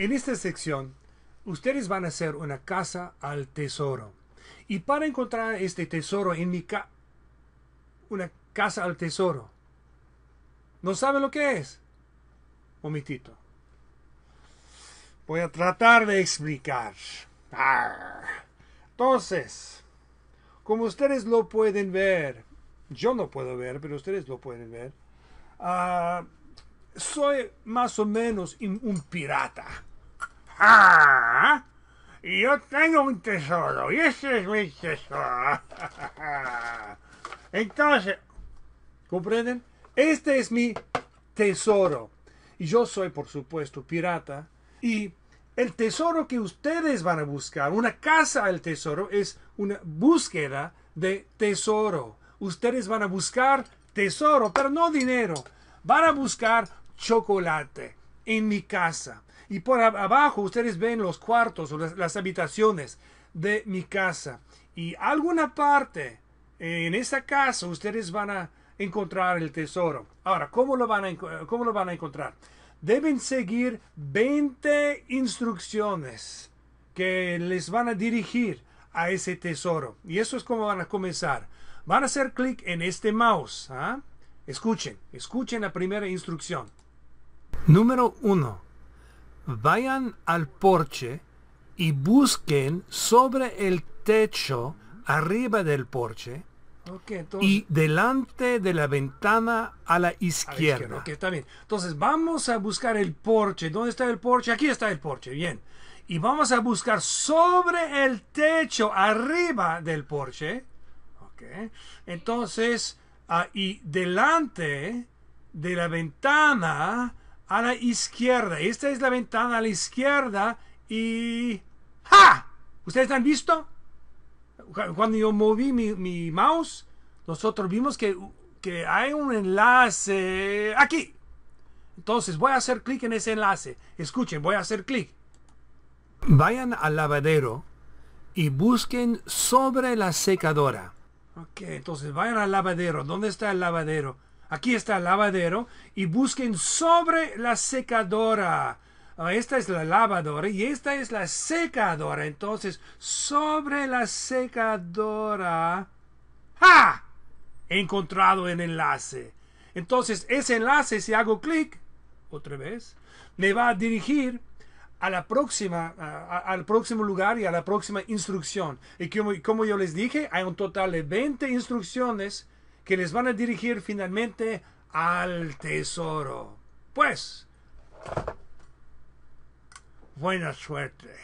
En esta sección, ustedes van a hacer una casa al tesoro. Y para encontrar este tesoro en mi casa, una casa al tesoro. ¿No saben lo que es? Momentito. Voy a tratar de explicar. Entonces, como ustedes lo pueden ver, yo no puedo ver, pero ustedes lo pueden ver, ah, soy más o menos un pirata. ¡Ah! Yo tengo un tesoro, y ese es mi tesoro. Entonces, ¿comprenden? Este es mi tesoro. Y yo soy, por supuesto, pirata. Y el tesoro que ustedes van a buscar, una casa del tesoro, es una búsqueda de tesoro. Ustedes van a buscar tesoro, pero no dinero. Van a buscar chocolate en mi casa. Y por abajo ustedes ven los cuartos o las, habitaciones de mi casa. Y alguna parte eh, en esa casa ustedes van a encontrar el tesoro. Ahora, ¿cómo lo van a, cómo lo van a encontrar? Deben seguir 20 instrucciones que les van a dirigir a ese tesoro. Y eso es cómo van a comenzar. Van a hacer clic en este mouse. ¿ah? Escuchen, escuchen la primera instrucción. Número 1. Vayan al porche y busquen sobre el techo arriba del porche y delante de la ventana a la izquierda. Ok, está bien. Entonces vamos a buscar el porche. ¿Dónde está el porche? Aquí está el porche. Bien. Y vamos a buscar sobre el techo arriba del porche. Entonces, ahí delante de la ventana a la izquierda. Esta es la ventana a la izquierda y... ¡Ja! ¿Ustedes han visto? Cuando yo moví mi, mouse, nosotros vimos que, que hay un enlace aquí. Entonces voy a hacer clic en ese enlace. Escuchen, voy a hacer clic. Vayan al lavadero y busquen sobre la secadora. Ok, entonces vayan al lavadero. ¿Dónde está el lavadero? Aquí está el lavadero y busquen sobre la secadora. Ah, esta es la lavadora y esta es la secadora. Entonces, sobre la secadora. ¡Ja! He encontrado el enlace. Entonces, ese enlace, si hago clic, otra vez, me va a dirigir a la próxima, al próximo lugar y a la próxima instrucción. Y como, como yo les dije, hay un total de 20 instrucciones que les van a dirigir finalmente al tesoro. Pues, buena suerte.